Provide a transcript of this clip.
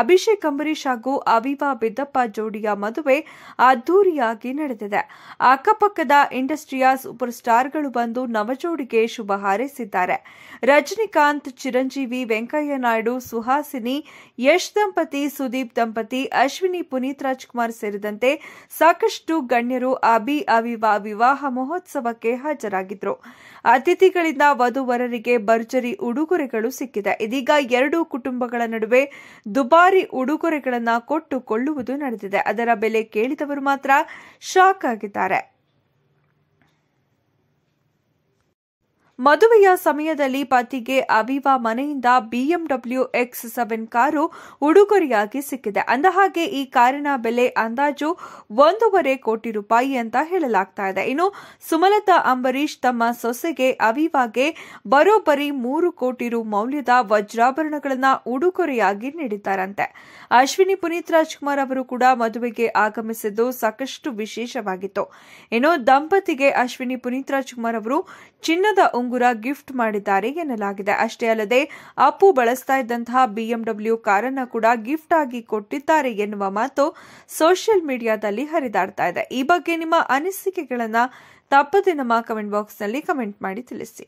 ಅಭಿಷೇಕ್ ಅಂಬರೀಶ್ ಹಾಗೂ ಅವಿವಾ ಬಿದ್ದಪ್ಪ ಜೋಡಿಯ ಮದುವೆ ಅದ್ದೂರಿಯಾಗಿ ನಡೆದಿದೆ ಅಕ್ಕಪಕ್ಕದ ಇಂಡಸ್ಟ್ರಿಯ ಸೂಪರ್ ಸ್ಟಾರ್ಗಳು ಬಂದು ನವಜೋಡಿಗೆ ಶುಭ ಹಾರೈಸಿದ್ದಾರೆ ರಜನಿಕಾಂತ್ ಚಿರಂಜೀವಿ ವೆಂಕಯ್ಯ ನಾಯ್ಡು ಸುಹಾಸಿನಿ ಯಶ್ ದಂಪತಿ ಸುದೀಪ್ ದಂಪತಿ ಅಶ್ವಿನಿ ಪುನೀತ್ ರಾಜ್ಕುಮಾರ್ ಸೇರಿದಂತೆ ಸಾಕಷ್ಟು ಗಣ್ಯರು ಅಭಿ ಅವಿವಾ ವಿವಾಹ ಮಹೋತ್ಸವಕ್ಕೆ ಹಾಜರಾಗಿದ್ರು ಅತಿಥಿಗಳಿಂದ ವಧುವರರಿಗೆ ಭರ್ಜರಿ ಉಡುಗೊರೆಗಳು ಸಿಕ್ಕಿದೆ ಇದೀಗ ಎರಡೂ ಕುಟುಂಬಗಳ ನಡುವೆ ದುಬಾ ಭಾರಿ ಕೊಟ್ಟು ಕೊಟ್ಟುಕೊಳ್ಳುವುದು ನಡೆದಿದೆ ಅದರ ಬೆಲೆ ಕೇಳಿದವರು ಮಾತ್ರ ಶಾಕ್ ಆಗಿದ್ದಾರೆ ಮದುವೆಯ ಸಮಯದಲ್ಲಿ ಪತಿಗೆ ಅವಿವಾ ಮನೆಯಿಂದ ಬಿಎಂಡಬ್ಲ್ಯೂ ಎಕ್ಸ್ ಸೆವೆನ್ ಕಾರು ಉಡುಗೊರೆಯಾಗಿ ಸಿಕ್ಕಿದೆ ಅಂದಹಾಗೆ ಈ ಕಾರಿನ ಬೆಲೆ ಅಂದಾಜು ಒಂದೂವರೆ ಕೋಟಿ ರೂಪಾಯಿ ಅಂತ ಹೇಳಲಾಗ್ತಾ ಇದೆ ಇನ್ನು ಸುಮಲತಾ ಅಂಬರೀಶ್ ತಮ್ಮ ಸೊಸೆಗೆ ಅವಿವಾಗೆ ಬರೋಬ್ಬರಿ ಮೂರು ಕೋಟಿ ರು ಮೌಲ್ಯದ ವಜ್ರಾಭರಣಗಳನ್ನ ಉಡುಗೊರೆಯಾಗಿ ನೀಡಿದ್ದಾರಂತೆ ಅಶ್ವಿನಿ ಪುನೀತ್ ರಾಜ್ಕುಮಾರ್ ಅವರು ಕೂಡ ಮದುವೆಗೆ ಆಗಮಿಸಿದ್ದು ಸಾಕಷ್ಟು ವಿಶೇಷವಾಗಿತ್ತು ಇನ್ನು ದಂಪತಿಗೆ ಅಶ್ವಿನಿ ಪುನೀತ್ ರಾಜ್ಕುಮಾರ್ ಅವರು ಚಿನ್ನದ ಉಂಗುರ ಗಿಫ್ಟ್ ಮಾಡಿದ್ದಾರೆ ಎನ್ನಲಾಗಿದೆ ಅಷ್ಟೇ ಅಲ್ಲದೆ ಅಪ್ಪು ಬಳಸ್ತಾ ಇದ್ದಂತಹ ಬಿಎಂಡಬ್ಲ್ಯೂ ಕಾರನ್ನು ಕೂಡ ಗಿಫ್ಟ್ ಆಗಿ ಕೊಟ್ಟಿದ್ದಾರೆ ಎನ್ನುವ ಮಾತು ಸೋಷಿಯಲ್ ಮೀಡಿಯಾದಲ್ಲಿ ಹರಿದಾಡ್ತಾ ಇದೆ ಈ ಬಗ್ಗೆ ನಿಮ್ಮ ಅನಿಸಿಕೆಗಳನ್ನು ತಪ್ಪದೆ ನಮ್ಮ ಕಮೆಂಟ್ ಬಾಕ್ಸ್ನಲ್ಲಿ ಕಮೆಂಟ್ ಮಾಡಿ ತಿಳಿಸಿ